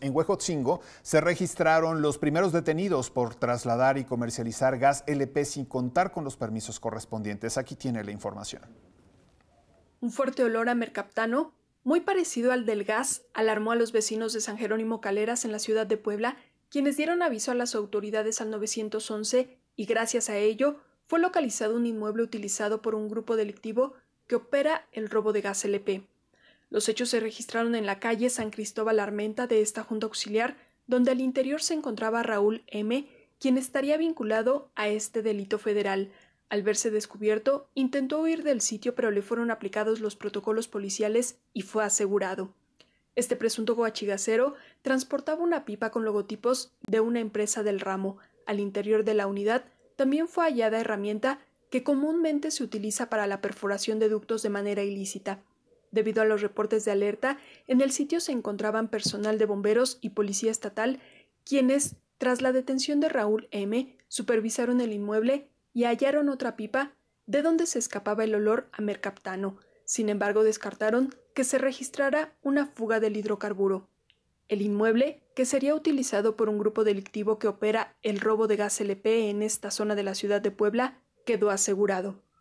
En Huejotzingo se registraron los primeros detenidos por trasladar y comercializar gas LP sin contar con los permisos correspondientes. Aquí tiene la información. Un fuerte olor a mercaptano, muy parecido al del gas, alarmó a los vecinos de San Jerónimo Caleras en la ciudad de Puebla, quienes dieron aviso a las autoridades al 911 y gracias a ello fue localizado un inmueble utilizado por un grupo delictivo que opera el robo de gas LP. Los hechos se registraron en la calle San Cristóbal Armenta de esta Junta Auxiliar, donde al interior se encontraba Raúl M., quien estaría vinculado a este delito federal. Al verse descubierto, intentó huir del sitio, pero le fueron aplicados los protocolos policiales y fue asegurado. Este presunto guachigacero transportaba una pipa con logotipos de una empresa del ramo. Al interior de la unidad también fue hallada herramienta que comúnmente se utiliza para la perforación de ductos de manera ilícita. Debido a los reportes de alerta, en el sitio se encontraban personal de bomberos y policía estatal, quienes, tras la detención de Raúl M., supervisaron el inmueble y hallaron otra pipa de donde se escapaba el olor a mercaptano. Sin embargo, descartaron que se registrara una fuga del hidrocarburo. El inmueble, que sería utilizado por un grupo delictivo que opera el robo de gas LP en esta zona de la ciudad de Puebla, quedó asegurado.